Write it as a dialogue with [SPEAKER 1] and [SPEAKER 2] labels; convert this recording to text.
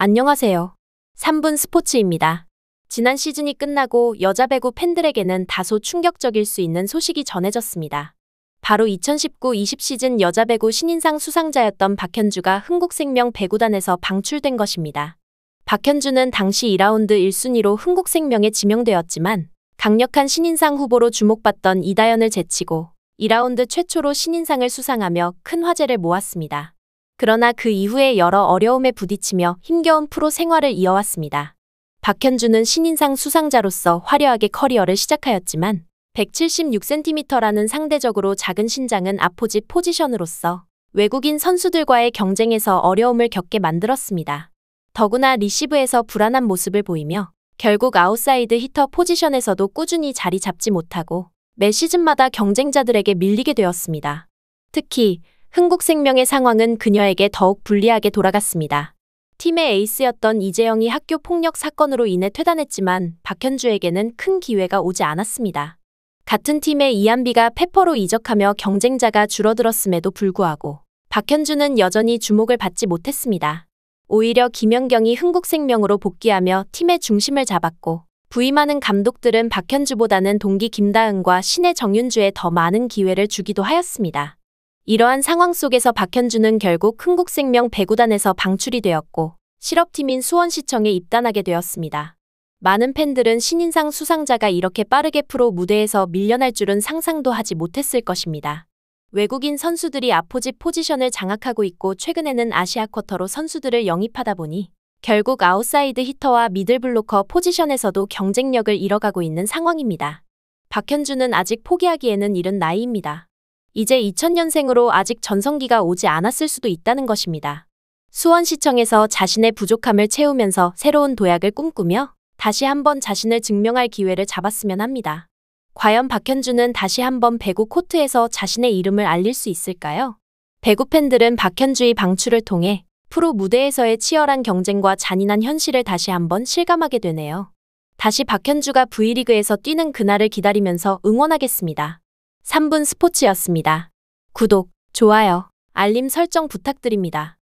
[SPEAKER 1] 안녕하세요. 3분 스포츠입니다. 지난 시즌이 끝나고 여자 배구 팬들에게는 다소 충격적일 수 있는 소식이 전해졌습니다. 바로 2019-20 시즌 여자 배구 신인상 수상자였던 박현주가 흥국생명 배구단에서 방출된 것입니다. 박현주는 당시 2라운드 1순위로 흥국생명에 지명되었지만 강력한 신인상 후보로 주목받던 이다연을 제치고 2라운드 최초로 신인상을 수상하며 큰 화제를 모았습니다. 그러나 그 이후에 여러 어려움에 부딪히며 힘겨운 프로 생활을 이어왔습니다. 박현주는 신인상 수상자로서 화려하게 커리어를 시작하였지만 176cm라는 상대적으로 작은 신장은 아포지 포지션으로서 외국인 선수들과의 경쟁에서 어려움을 겪게 만들었습니다. 더구나 리시브에서 불안한 모습을 보이며 결국 아웃사이드 히터 포지션에서도 꾸준히 자리 잡지 못하고 매 시즌마다 경쟁자들에게 밀리게 되었습니다. 특히 흥국생명의 상황은 그녀에게 더욱 불리하게 돌아갔습니다. 팀의 에이스였던 이재영이 학교 폭력 사건으로 인해 퇴단했지만 박현주에게는 큰 기회가 오지 않았습니다. 같은 팀의 이한비가 페퍼로 이적하며 경쟁자가 줄어들었음에도 불구하고 박현주는 여전히 주목을 받지 못했습니다. 오히려 김연경이 흥국생명으로 복귀하며 팀의 중심을 잡았고 부임하는 감독들은 박현주보다는 동기 김다은과 신의 정윤주에 더 많은 기회를 주기도 하였습니다. 이러한 상황 속에서 박현준은 결국 흥국생명 배구단에서 방출이 되었고 실업팀인 수원시청에 입단하게 되었습니다. 많은 팬들은 신인상 수상자가 이렇게 빠르게 프로 무대에서 밀려날 줄은 상상도 하지 못했을 것입니다. 외국인 선수들이 아포지 포지션을 장악하고 있고 최근에는 아시아 쿼터로 선수들을 영입하다 보니 결국 아웃사이드 히터와 미들블로커 포지션에서도 경쟁력을 잃어가고 있는 상황입니다. 박현준은 아직 포기하기에는 이른 나이입니다. 이제 2000년생으로 아직 전성기가 오지 않았을 수도 있다는 것입니다. 수원시청에서 자신의 부족함을 채우면서 새로운 도약을 꿈꾸며 다시 한번 자신을 증명할 기회를 잡았으면 합니다. 과연 박현주는 다시 한번 배구 코트에서 자신의 이름을 알릴 수 있을까요? 배구 팬들은 박현주의 방출을 통해 프로 무대에서의 치열한 경쟁과 잔인한 현실을 다시 한번 실감하게 되네요. 다시 박현주가 V리그에서 뛰는 그날을 기다리면서 응원하겠습니다. 3분 스포츠였습니다. 구독, 좋아요, 알림 설정 부탁드립니다.